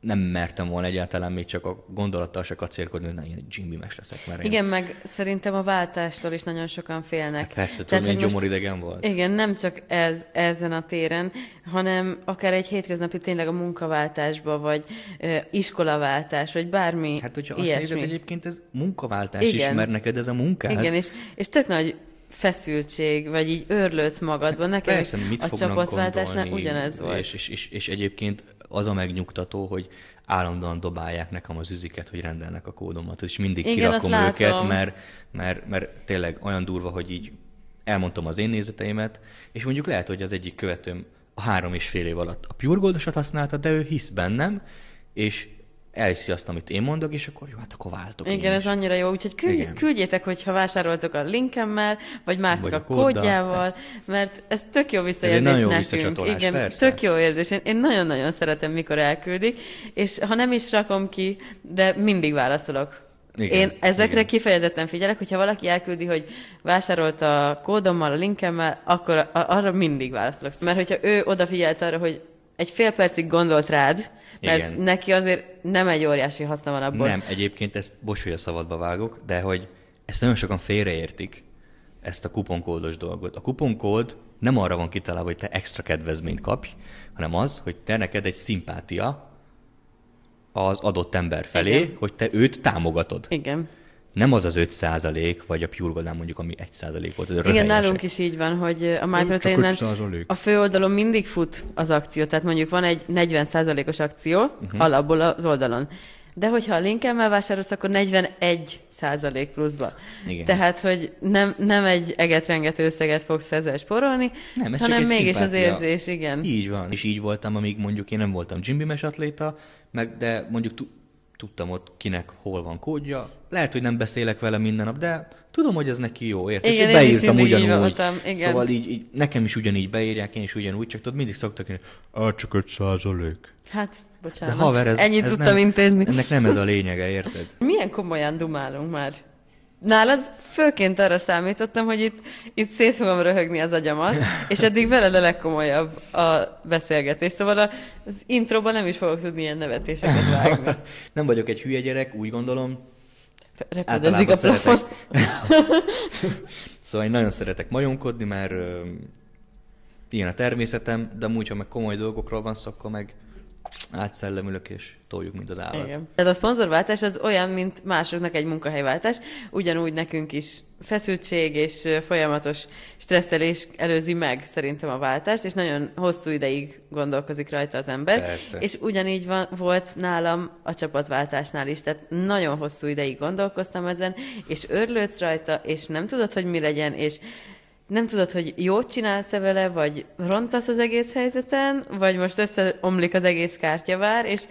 nem mertem volna egyáltalán még csak a gondolattal se kacérkodni, hogy na, én egy Jim Mes leszek. Mert igen, én... meg szerintem a váltástól is nagyon sokan félnek. Hát persze, tudom, hogy gyomoridegen volt. Igen, nem csak ez, ezen a téren, hanem akár egy hétköznapi tényleg a munkaváltásba, vagy ö, iskolaváltás, vagy bármi Hát, hogyha ilyesmi. azt nézed, egyébként ez munkaváltás igen. is, mert neked ez a munkád. Hát- igen, és, és tök nagy feszültség, vagy így örlött magadban. Hát Nekem Persze, mit a csapatváltásnál ugyanez volt. És, és, és, és egyébként az a megnyugtató, hogy állandóan dobálják nekem az üziket, hogy rendelnek a kódomat, és mindig Igen, kirakom őket, mert, mert, mert tényleg olyan durva, hogy így elmondtam az én nézeteimet, és mondjuk lehet, hogy az egyik követőm a három és fél év alatt a Pure Goldosat használta, de ő hisz bennem, és elhiszi azt, amit én mondok, és akkor jó, hát akkor váltok. Igen, ez is. annyira jó, úgyhogy küldj, küldjétek, hogyha vásároltok a linkemmel, vagy mártok vagy a, a kódjával, persze. mert ez tök jó visszajelzés ez egy nekünk. Jó Igen, persze. tök jó érzés. Én, én nagyon-nagyon szeretem, mikor elküldik, és ha nem is rakom ki, de mindig válaszolok. Igen, én ezekre igen. kifejezetten figyelek, hogyha valaki elküldi, hogy vásárolt a kódommal, a linkemmel, akkor arra mindig válaszolok. Mert hogyha ő odafigyelt arra, hogy egy fél percig gondolt rád, mert Igen. neki azért nem egy óriási haszna van abból. Nem, egyébként ezt, bocs, hogy a szabadba vágok, de hogy ezt nagyon sokan félreértik, ezt a kuponkódos dolgot. A kuponkód nem arra van kitalálva, hogy te extra kedvezményt kapj, hanem az, hogy te neked egy szimpátia az adott ember felé, Igen. hogy te őt támogatod. Igen nem az az 5 százalék, vagy a Pure Goldán mondjuk, ami 1 százalék volt. Az Igen, nálunk is így van, hogy a myprotein a a oldalon mindig fut az akció, tehát mondjuk van egy 40 százalékos akció uh-huh. alapból az oldalon. De hogyha a linkemmel vásárolsz, akkor 41 százalék pluszba. Igen. Tehát, hogy nem, nem egy egetrengető összeget fogsz ezzel sporolni, nem, ez hanem mégis szimpátia. az érzés, igen. Így van. És így voltam, amíg mondjuk én nem voltam gymbimes atléta, meg, de mondjuk tudtam ott kinek hol van kódja. Lehet, hogy nem beszélek vele minden nap, de tudom, hogy ez neki jó, érted? Igen, és beírtam én ugyanúgy. Voltam, igen. Szóval így, így, nekem is ugyanígy beírják, én is ugyanúgy, csak tudod, mindig szoktak én, ah, csak 5 százalék. Hát, bocsánat, De haver, ez, ennyit ez tudtam nem, intézni. Ennek nem ez a lényege, érted? Milyen komolyan dumálunk már Nálad főként arra számítottam, hogy itt, itt szét fogom röhögni az agyamat, és eddig veled a legkomolyabb a beszélgetés. Szóval az introban nem is fogok tudni ilyen nevetéseket vágni. Nem vagyok egy hülye gyerek, úgy gondolom. Repedezik a plafon. szóval én nagyon szeretek majonkodni, mert ilyen a természetem, de amúgy, ha meg komoly dolgokról van szó, akkor meg átszellemülök és toljuk, mint az állat. Igen. Tehát a szponzorváltás az olyan, mint másoknak egy munkahelyváltás, ugyanúgy nekünk is feszültség és folyamatos stresszelés előzi meg szerintem a váltást, és nagyon hosszú ideig gondolkozik rajta az ember. Persze. És ugyanígy van, volt nálam a csapatváltásnál is, tehát nagyon hosszú ideig gondolkoztam ezen, és örlődsz rajta, és nem tudod, hogy mi legyen, és nem tudod, hogy jót csinálsz-e vele, vagy rontasz az egész helyzeten, vagy most összeomlik az egész kártyavár, és,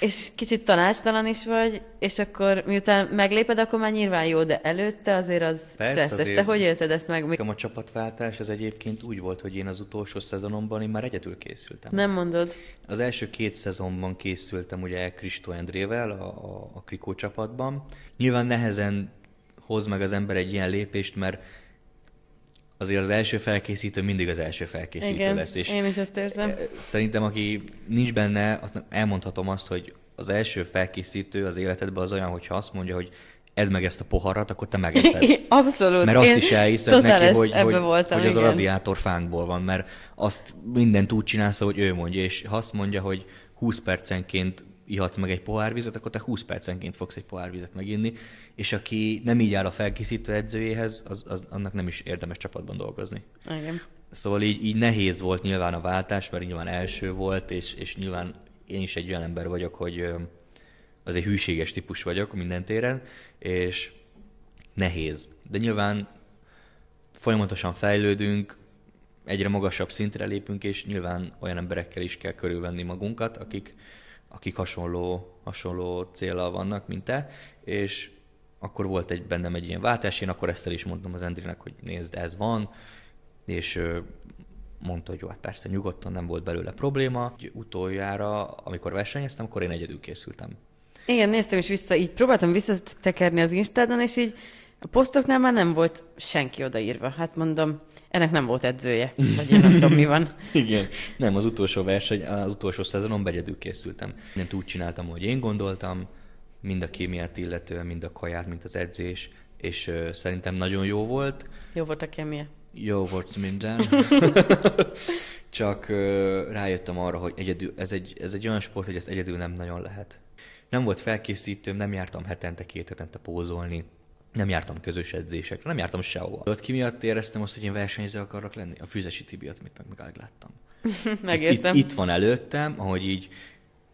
és kicsit tanácstalan is vagy, és akkor miután megléped, akkor már nyilván jó, de előtte azért az Persze, stresszes. Azért Te hogy élted ezt meg? a csapatváltás az egyébként úgy volt, hogy én az utolsó szezonomban én már egyedül készültem. Nem mondod. Az első két szezonban készültem ugye Kristó Endrével a, a, a Krikó csapatban. Nyilván nehezen hoz meg az ember egy ilyen lépést, mert azért az első felkészítő mindig az első felkészítő Igen, lesz. És én is ezt érzem. E, szerintem, aki nincs benne, azt elmondhatom azt, hogy az első felkészítő az életedben az olyan, hogyha azt mondja, hogy edd meg ezt a poharat, akkor te megeszed. Abszolút. Mert azt Én is elhiszed neki, ezt, hogy, hogy, voltam, hogy az igen. a fánkból van, mert azt mindent úgy csinálsz, hogy ő mondja, és ha azt mondja, hogy 20 percenként ihatsz meg egy pohár akkor te 20 percenként fogsz egy pohár meginni, és aki nem így áll a felkészítő edzőjéhez, az, az, annak nem is érdemes csapatban dolgozni. Igen. Szóval így, így nehéz volt nyilván a váltás, mert nyilván első volt, és, és nyilván én is egy olyan ember vagyok, hogy az egy hűséges típus vagyok minden téren, és nehéz. De nyilván folyamatosan fejlődünk, egyre magasabb szintre lépünk, és nyilván olyan emberekkel is kell körülvenni magunkat, akik, akik hasonló, hasonló célral vannak, mint te, és akkor volt egy bennem egy ilyen váltás, én akkor ezt el is mondtam az Endrinek, hogy nézd, ez van, és mondta, hogy jó, hát persze nyugodtan nem volt belőle probléma. Utoljára, amikor versenyeztem, akkor én egyedül készültem. Igen, néztem is vissza, így próbáltam visszatekerni az Instádon, és így a posztoknál már nem volt senki odaírva. Hát mondom, ennek nem volt edzője, vagy én nem tudom, mi van. Igen, nem, az utolsó verseny, az utolsó szezonon begyedül készültem. Én úgy csináltam, hogy én gondoltam, mind a kémiát illetően, mind a kaját, mint az edzés, és uh, szerintem nagyon jó volt. Jó volt a kémia. Jó volt minden. Csak uh, rájöttem arra, hogy egyedül, ez egy, ez egy olyan sport, hogy ezt egyedül nem nagyon lehet. Nem volt felkészítőm, nem jártam hetente, két hetente pózolni nem jártam közös edzésekre, nem jártam sehova. Ott ki miatt éreztem azt, hogy én versenyző akarok lenni? A Füzesi Tibiat, amit meg, meg láttam. Megértem. Itt, itt, van előttem, ahogy így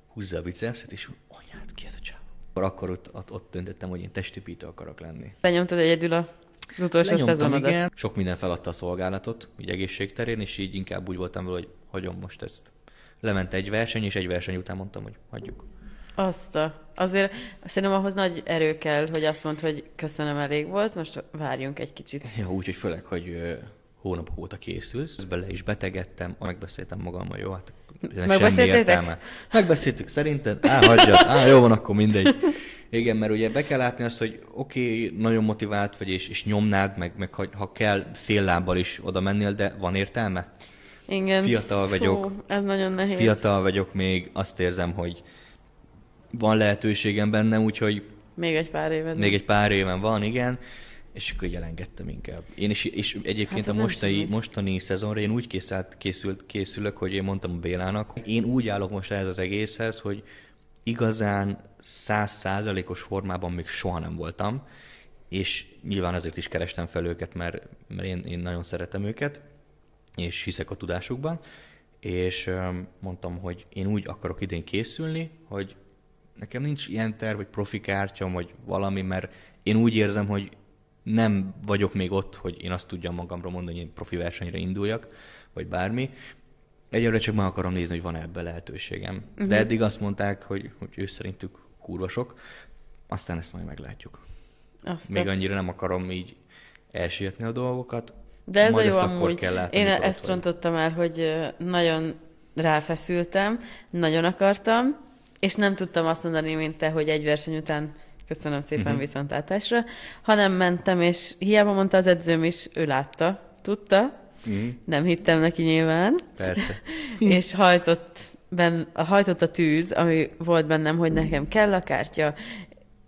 húzza a bicepszet, és anyád, ki ez a csáv? Akkor, akkor ott, ott, ott döntöttem, hogy én testépítő akarok lenni. Lenyomtad egyedül a az utolsó Lenyomtam, szezonodat. igen. Sok minden feladta a szolgálatot, így egészségterén, és így inkább úgy voltam vele, hogy hagyom most ezt. Lement egy verseny, és egy verseny után mondtam, hogy hagyjuk. Azt a... Azért szerintem ahhoz nagy erő kell, hogy azt mondd, hogy köszönöm, elég volt, most várjunk egy kicsit. Ja, úgy, hogy főleg, hogy hónapok óta készülsz, ezt bele is betegedtem, megbeszéltem magammal, jó, hát Megbeszéltétek? Megbeszéltük szerinted, á, hagyjad, á, jó van, akkor mindegy. Igen, mert ugye be kell látni azt, hogy oké, okay, nagyon motivált vagy, és, és nyomnád, meg, meg ha, ha kell, fél lábbal is oda mennél, de van értelme? Igen. Fiatal vagyok. Fú, ez nagyon nehéz. Fiatal vagyok még, azt érzem, hogy van lehetőségem bennem, úgyhogy... Még egy pár éven. Még egy pár éven van, igen. És akkor így elengedtem inkább. Én is, és egyébként hát a mostani, mostani szezonra én úgy készült, készült, készülök, hogy én mondtam a Bélának, én úgy állok most ehhez az egészhez, hogy igazán száz százalékos formában még soha nem voltam, és nyilván ezért is kerestem fel őket, mert, mert én, én nagyon szeretem őket, és hiszek a tudásukban, és mondtam, hogy én úgy akarok idén készülni, hogy nekem nincs ilyen terv, vagy profi kártyam, vagy valami, mert én úgy érzem, hogy nem vagyok még ott, hogy én azt tudjam magamra mondani, hogy én profi versenyre induljak, vagy bármi. Egyelőre csak meg akarom nézni, hogy van-e ebbe lehetőségem. Uh-huh. De mhm. eddig azt mondták, hogy, hogy ő szerintük kurvasok, aztán ezt majd meglátjuk. Aztán. Még annyira nem akarom így elsietni a dolgokat. De ez a jó amúgy. Kell látni, Én ezt rontottam el, hogy nagyon ráfeszültem, nagyon akartam, és nem tudtam azt mondani, mint te, hogy egy verseny után köszönöm szépen uh-huh. viszontlátásra, hanem mentem, és hiába mondta az edzőm is, ő látta, tudta, uh-huh. nem hittem neki nyilván. Persze. és hajtott, ben, hajtott a tűz, ami volt bennem, hogy nekem kell a kártya,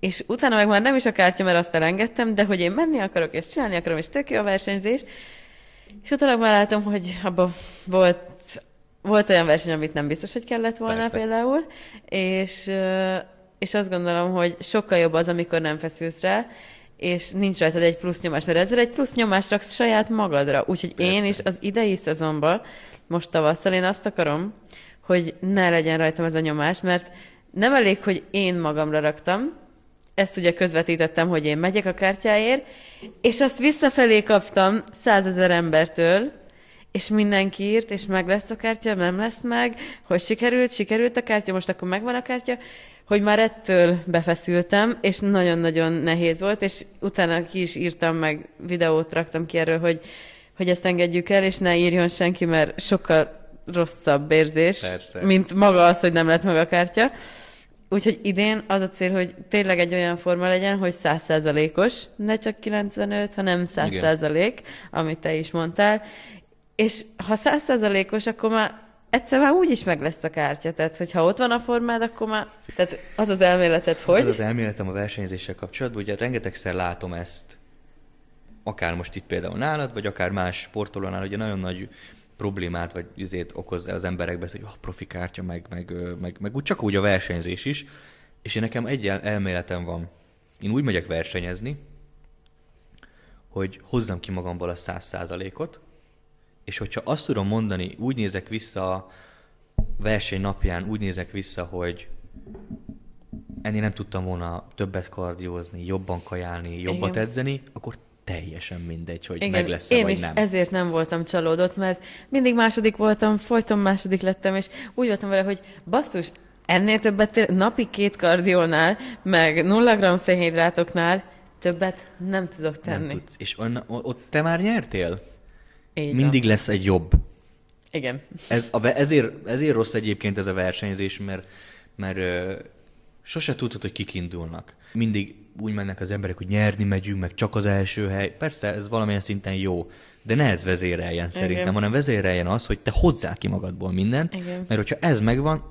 és utána meg már nem is a kártya, mert azt elengedtem, de hogy én menni akarok, és csinálni akarom, és tök jó a versenyzés, és utána már látom, hogy abban volt volt olyan verseny, amit nem biztos, hogy kellett volna Persze. például, és, és azt gondolom, hogy sokkal jobb az, amikor nem feszülsz rá, és nincs rajtad egy plusz nyomás, mert ezzel egy plusz nyomás, raksz saját magadra. Úgyhogy Persze. én is az idei szezonban, most tavasszal én azt akarom, hogy ne legyen rajtam ez a nyomás, mert nem elég, hogy én magamra raktam, ezt ugye közvetítettem, hogy én megyek a kártyáért, és azt visszafelé kaptam százezer embertől, és mindenki írt, és meg lesz a kártya, nem lesz meg, hogy sikerült, sikerült a kártya, most akkor megvan a kártya, hogy már ettől befeszültem, és nagyon-nagyon nehéz volt, és utána ki is írtam meg, videót raktam ki erről, hogy, hogy ezt engedjük el, és ne írjon senki, mert sokkal rosszabb érzés, Persze. mint maga az, hogy nem lett meg a kártya. Úgyhogy idén az a cél, hogy tényleg egy olyan forma legyen, hogy százszázalékos, ne csak 95, hanem százszázalék, amit te is mondtál, és ha százszerzalékos, akkor már egyszer már úgy is meg lesz a kártya, tehát hogyha ott van a formád, akkor már, tehát az az elméleted, hogy... Az az elméletem a versenyzéssel kapcsolatban, ugye rengetegszer látom ezt, akár most itt például nálad, vagy akár más sportolónál, ugye nagyon nagy problémát, vagy üzét okoz az emberekbe, hogy a oh, profi kártya, meg, meg, meg, meg úgy csak úgy a versenyzés is, és én nekem egy elméletem van. Én úgy megyek versenyezni, hogy hozzam ki magamból a száz százalékot, és hogyha azt tudom mondani, úgy nézek vissza a verseny napján, úgy nézek vissza, hogy ennél nem tudtam volna többet kardiózni, jobban kajálni, jobbat Igen. edzeni, akkor teljesen mindegy, hogy Igen, meg lesz én vagy is nem. ezért nem voltam csalódott, mert mindig második voltam, folyton második lettem, és úgy voltam vele, hogy basszus, ennél többet napi két kardiónál, meg 0 g szénhidrátoknál többet nem tudok tenni. Nem tudsz. És onna, ott te már nyertél? Így Mindig van. lesz egy jobb. Igen. Ez a, ezért, ezért rossz egyébként ez a versenyzés, mert, mert uh, sose tudhatod, hogy kik indulnak. Mindig úgy mennek az emberek, hogy nyerni megyünk, meg csak az első hely. Persze ez valamilyen szinten jó, de ne ez vezéreljen szerintem, Igen. hanem vezéreljen az, hogy te hozzá ki magadból mindent, Igen. mert hogyha ez megvan,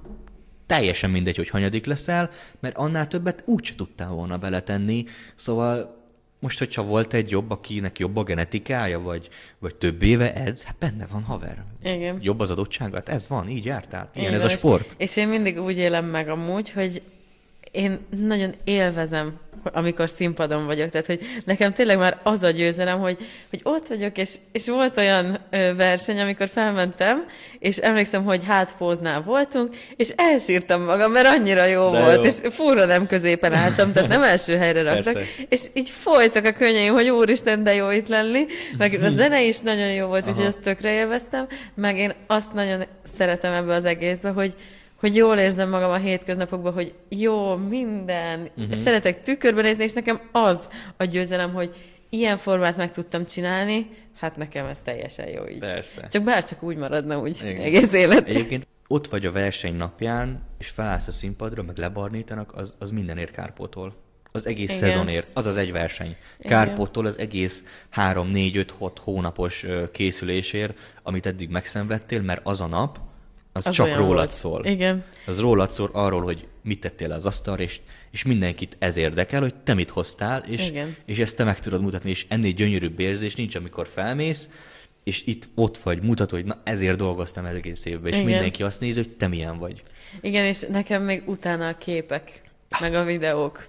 teljesen mindegy, hogy hanyadik leszel, mert annál többet úgyse tudtál volna beletenni, szóval most, hogyha volt egy jobb, akinek jobb a genetikája, vagy, vagy több éve ez, hát benne van haver. Igen. Jobb az adottsága, hát ez van, így jártál. Ilyen Igen, ez a sport. És, és én mindig úgy élem meg amúgy, hogy én nagyon élvezem, amikor színpadon vagyok. Tehát, hogy nekem tényleg már az a győzelem, hogy, hogy ott vagyok, és, és volt olyan verseny, amikor felmentem, és emlékszem, hogy hátpóznál voltunk, és elsírtam magam, mert annyira jó De volt, jó. és furra nem középen álltam, tehát nem első helyre raktak. Persze. És így folytak a könnyeim, hogy úristen, de jó itt lenni, meg a zene is nagyon jó volt, úgyhogy azt tökre élveztem, meg én azt nagyon szeretem ebbe az egészbe, hogy, hogy jól érzem magam a hétköznapokban, hogy jó, minden, uh-huh. szeretek tükörben nézni, és nekem az a győzelem, hogy ilyen formát meg tudtam csinálni, hát nekem ez teljesen jó így. Persze. Csak bárcsak úgy maradna úgy Igen. egész élet. Egyébként ott vagy a verseny napján, és felállsz a színpadra, meg lebarnítanak, az, az mindenért kárpótol. Az egész Igen. szezonért, az az egy verseny. Kárpótól az egész 3-4-5-6 hónapos készülésért, amit eddig megszenvedtél, mert az a nap, az, az csak rólad volt. szól. Igen. Az rólad szól arról, hogy mit tettél az asztalra, és, és mindenkit ez érdekel, hogy te mit hoztál, és, Igen. és ezt te meg tudod mutatni, és ennél gyönyörűbb érzés nincs, amikor felmész, és itt ott vagy, mutatod, hogy na ezért dolgoztam ez egész évben, és Igen. mindenki azt nézi, hogy te milyen vagy. Igen, és nekem még utána a képek, meg a videók.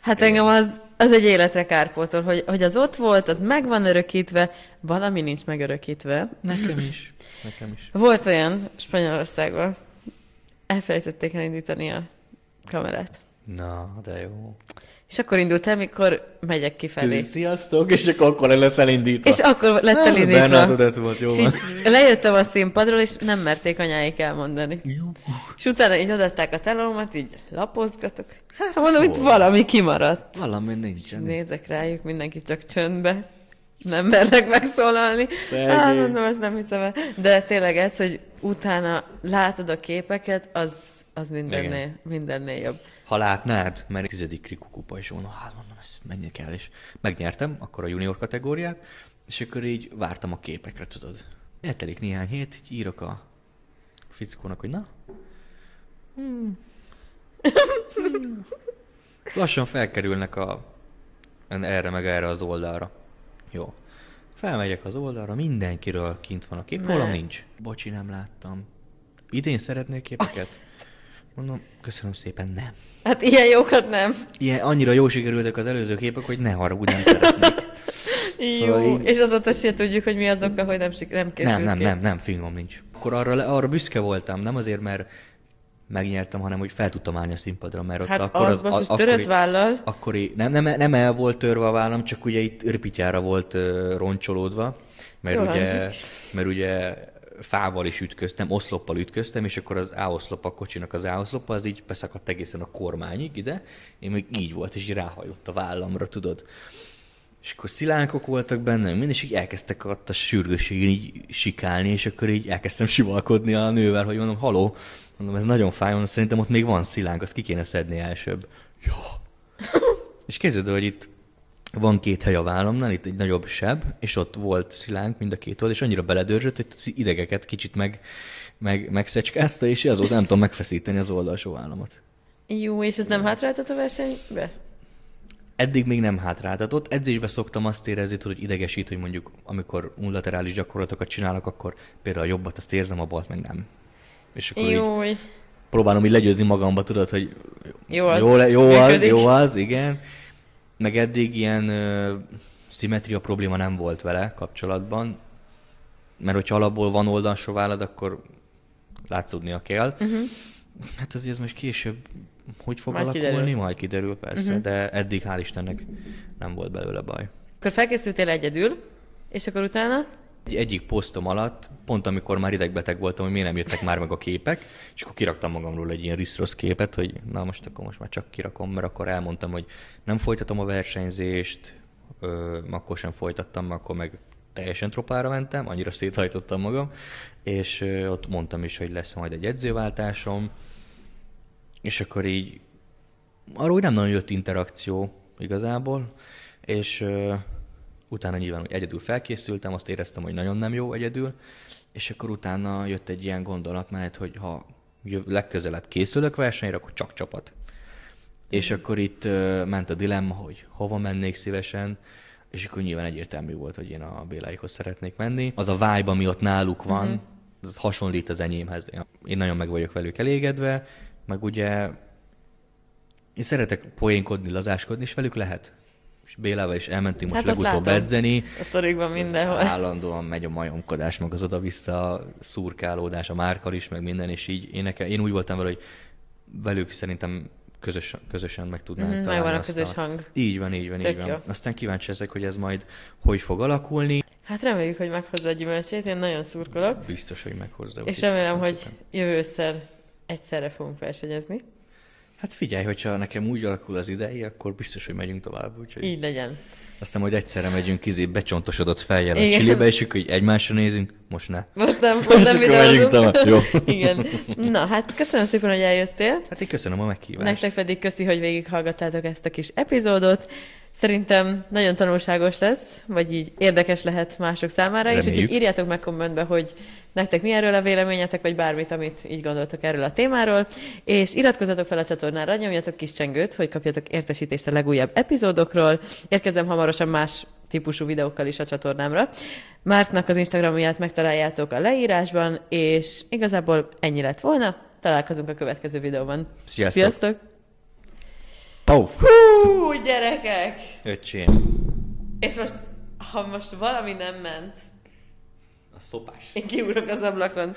Hát Igen. engem az az egy életre kárpótol, hogy, hogy az ott volt, az meg van örökítve, valami nincs megörökítve. Nekem is. Nekem is. Volt olyan Spanyolországban, elfelejtették elindítani a kamerát. Na, de jó. És akkor indult el, mikor megyek kifelé. Tűn, sziasztok, és akkor, akkor lesz elindítva. És akkor lett elindítva. Bernardo, ez volt, jó és van. lejöttem a színpadról, és nem merték anyáik elmondani. Jó. És utána így adatták a telomat, így lapozgatok. Hát, hát mondom, itt valami kimaradt. Valami nincs. És nézek rájuk, mindenki csak csöndbe. Nem mernek megszólalni. Hát mondom, ezt nem hiszem el. De tényleg ez, hogy utána látod a képeket, az, az mindennél, mindennél jobb ha látnád, mert tizedik krikukupa kupa is volna, hát mondom, ez menni kell, és megnyertem akkor a junior kategóriát, és akkor így vártam a képekre, tudod. Eltelik néhány hét, így írok a fickónak, hogy na, hmm. lassan felkerülnek a, erre meg erre az oldalra. Jó. Felmegyek az oldalra, mindenkiről kint van a kép, rólam nincs. Bocsi, nem láttam. Idén szeretnék képeket? Mondom, köszönöm szépen, nem. Hát ilyen jókat nem. Ilyen, annyira jó sikerültek az előző képek, hogy ne haragudj, nem szeretnék. szóval így... és azóta se tudjuk, hogy mi az oka, hogy nem, nem készült Nem, nem, nem, nem, fingom nincs. Akkor arra, arra büszke voltam, nem azért, mert megnyertem, hanem hogy fel tudtam állni a színpadra, mert hát akkor az, az, az törött vállal. akkori, nem, nem, nem el volt törve a vállam, csak ugye itt ripityára volt uh, roncsolódva, mert Jól ugye, hangzik. mert ugye fával is ütköztem, oszloppal ütköztem, és akkor az áoszlop, a kocsinak az áoszlopa, az így beszakadt egészen a kormányig ide, én még így volt, és így ráhajlott a vállamra, tudod. És akkor szilánkok voltak benne, minden, és így elkezdtek ott a sürgősségén így sikálni, és akkor így elkezdtem sivalkodni a nővel, hogy mondom, haló, mondom, ez nagyon fáj, mondom, szerintem ott még van szilánk, azt ki kéne szedni elsőbb. Ja. és kezdődő, hogy itt van két hely a vállamnál, itt egy nagyobb seb, és ott volt szilánk mind a két oldal, és annyira beledörzsött, hogy az idegeket kicsit meg, meg, megszecskázta, és azóta nem tudom megfeszíteni az oldalsó vállamat. Jó, és ez nem hátráltat a versenybe? Eddig még nem hátráltatott. Edzésbe szoktam azt érezni, tudod, hogy idegesít, hogy mondjuk amikor unilaterális gyakorlatokat csinálok, akkor például a jobbat azt érzem, a balt meg nem. És akkor Jó. Így próbálom így legyőzni magamba, tudod, hogy jó az, jó, jó, az, jó az, igen meg eddig ilyen ö, szimetria probléma nem volt vele kapcsolatban, mert hogyha alapból van oldalsó vállad, akkor látszódnia kell. Uh-huh. Hát azért ez most később hogy fog majd alakulni, kiderül. majd kiderül persze, uh-huh. de eddig hál' Istennek nem volt belőle baj. Akkor felkészültél egyedül, és akkor utána? egy Egyik posztom alatt, pont amikor már idegbeteg voltam, hogy miért nem jöttek már meg a képek, és akkor kiraktam magamról egy ilyen riszrosz képet, hogy na most akkor most már csak kirakom, mert akkor elmondtam, hogy nem folytatom a versenyzést, ö, akkor sem folytattam, mert akkor meg teljesen tropára mentem, annyira széthajtottam magam, és ö, ott mondtam is, hogy lesz majd egy edzőváltásom, és akkor így arról nem nagyon jött interakció igazából, és ö, utána nyilván hogy egyedül felkészültem, azt éreztem, hogy nagyon nem jó egyedül, és akkor utána jött egy ilyen gondolatmenet, hogy ha legközelebb készülök versenyre, akkor csak csapat. És akkor itt ment a dilemma, hogy hova mennék szívesen, és akkor nyilván egyértelmű volt, hogy én a Béláikhoz szeretnék menni. Az a vibe, ami ott náluk van, uh-huh. az hasonlít az enyémhez. Én nagyon meg vagyok velük elégedve, meg ugye én szeretek poénkodni, lazáskodni, és velük lehet és Bélával is elmentünk most hát legutóbb edzeni. Ezt a régben mindenhol. Állandóan megy a majomkodás, meg az oda-vissza a szurkálódás, a márkal is, meg minden, és így én, nekem, én úgy voltam vele, hogy velük szerintem közös, közösen meg tudnánk mm, találni. Megvan a közös a... hang. Így van, így van, Tök így van. Jó. Aztán kíváncsi ezek, hogy ez majd hogy fog alakulni. Hát reméljük, hogy meghozza a gyümölcsét, én nagyon szurkolok. Biztos, hogy meghozza. És remélem, hogy jövő egyszer egyszerre fogunk versenyezni. Hát figyelj, hogyha nekem úgy alakul az idei, akkor biztos, hogy megyünk tovább. Úgyhogy... Így legyen. Aztán majd egyszerre megyünk kizé becsontosodott feljel a csilébe, és akkor így egymásra nézünk. Most ne. Most nem, most nem videózunk. Jó. Igen. Na, hát köszönöm szépen, hogy eljöttél. Hát én köszönöm a meghívást. Nektek pedig köszi, hogy végighallgattátok ezt a kis epizódot. Szerintem nagyon tanulságos lesz, vagy így érdekes lehet mások számára is, úgyhogy írjátok meg kommentbe, hogy nektek mi erről a véleményetek, vagy bármit, amit így gondoltok erről a témáról, és iratkozzatok fel a csatornára, nyomjatok kis csengőt, hogy kapjatok értesítést a legújabb epizódokról. Érkezem hamarosan más típusú videókkal is a csatornámra. Márknak az Instagramját megtaláljátok a leírásban, és igazából ennyi lett volna. Találkozunk a következő videóban. Sziasztok! Sziasztok! Oh. Hú, gyerekek! Öcsém. És most, ha most valami nem ment, a szopás. Én kiúrok az ablakon.